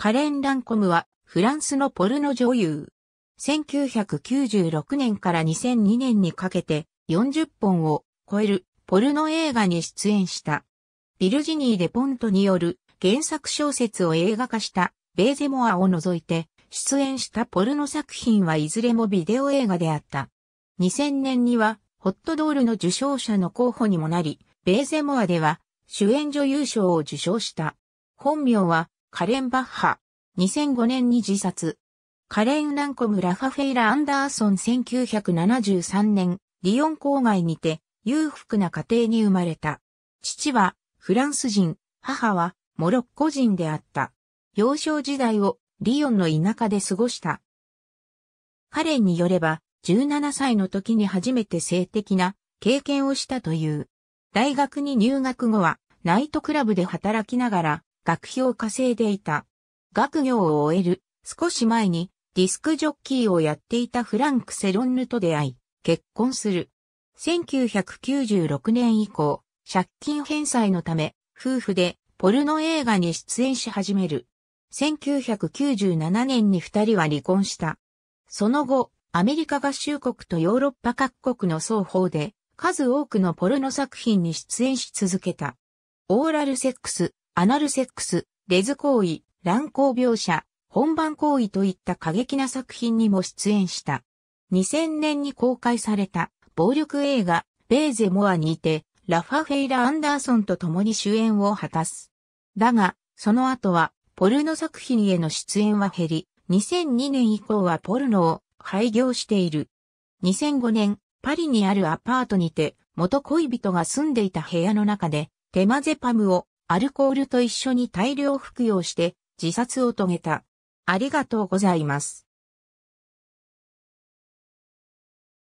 カレン・ランコムは、フランスのポルノ女優。1996年から2002年にかけて、40本を超えるポルノ映画に出演した。ビルジニー・デ・ポントによる原作小説を映画化したベーゼモアを除いて出演したポルノ作品はいずれもビデオ映画であった。2000年にはホットドールの受賞者の候補にもなり、ベーゼモアでは主演女優賞を受賞した。本名はカレン・バッハ、2005年に自殺。カレン・ランコム・ラファフェイラ・アンダーソン1973年、リヨン郊外にて裕福な家庭に生まれた。父はフランス人、母はモロッコ人であった。幼少時代をリヨンの田舎で過ごした。カレンによれば、17歳の時に初めて性的な経験をしたという。大学に入学後は、ナイトクラブで働きながら、学費を稼いでいた。学業を終える、少し前に、ディスクジョッキーをやっていたフランク・セロンヌと出会い、結婚する。1996年以降、借金返済のため、夫婦でポルノ映画に出演し始める。1997年に二人は離婚した。その後、アメリカ合衆国とヨーロッパ各国の双方で、数多くのポルノ作品に出演し続けた。オーラルセックス、アナルセックス、レズ行為、乱行描写、本番行為といった過激な作品にも出演した。2000年に公開された暴力映画、ベーゼモアにいて、ラファフェイラ・アンダーソンと共に主演を果たす。だが、その後は、ポルノ作品への出演は減り、2002年以降はポルノを廃業している。2005年、パリにあるアパートにて、元恋人が住んでいた部屋の中で、テマゼパムをアルコールと一緒に大量服用して自殺を遂げた。ありがとうございます。